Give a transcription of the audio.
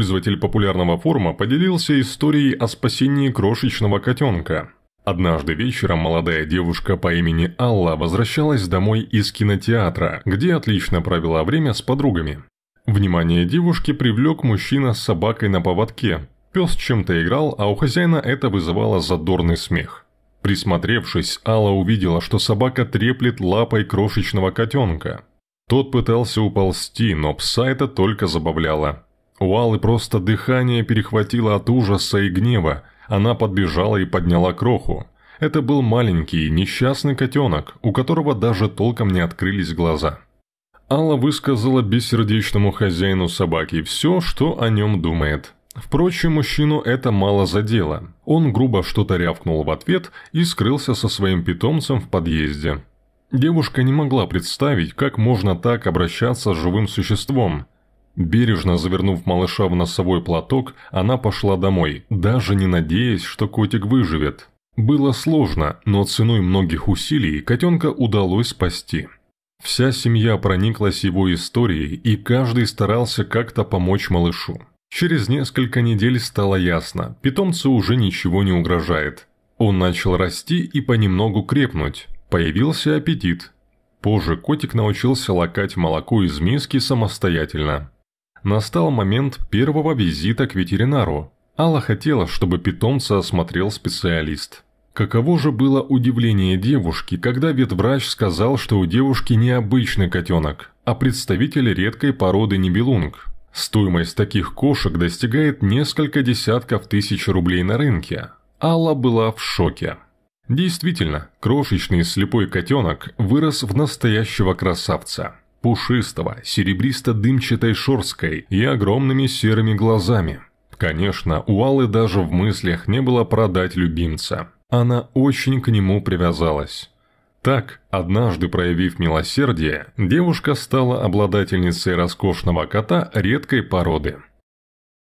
пользователь популярного форума поделился историей о спасении крошечного котенка. Однажды вечером молодая девушка по имени Алла возвращалась домой из кинотеатра, где отлично провела время с подругами. Внимание девушки привлек мужчина с собакой на поводке. Пес чем-то играл, а у хозяина это вызывало задорный смех. Присмотревшись, Алла увидела, что собака треплет лапой крошечного котенка. Тот пытался уползти, но пса это только забавляло. У Аллы просто дыхание перехватило от ужаса и гнева. Она подбежала и подняла кроху. Это был маленький, несчастный котенок, у которого даже толком не открылись глаза. Алла высказала бессердечному хозяину собаки все, что о нем думает. Впрочем, мужчину это мало задело. Он грубо что-то рявкнул в ответ и скрылся со своим питомцем в подъезде. Девушка не могла представить, как можно так обращаться с живым существом. Бережно завернув малыша в носовой платок, она пошла домой, даже не надеясь, что котик выживет. Было сложно, но ценой многих усилий котенка удалось спасти. Вся семья прониклась его историей, и каждый старался как-то помочь малышу. Через несколько недель стало ясно, питомцу уже ничего не угрожает. Он начал расти и понемногу крепнуть. Появился аппетит. Позже котик научился лакать молоко из миски самостоятельно. Настал момент первого визита к ветеринару. Алла хотела, чтобы питомца осмотрел специалист. Каково же было удивление девушки, когда ветврач сказал, что у девушки не обычный котенок, а представитель редкой породы небелунг. Стоимость таких кошек достигает несколько десятков тысяч рублей на рынке. Алла была в шоке. Действительно, крошечный слепой котенок вырос в настоящего красавца – пушистого, серебристо-дымчатой шорской и огромными серыми глазами. Конечно, у Аллы даже в мыслях не было продать любимца. Она очень к нему привязалась. Так, однажды проявив милосердие, девушка стала обладательницей роскошного кота редкой породы –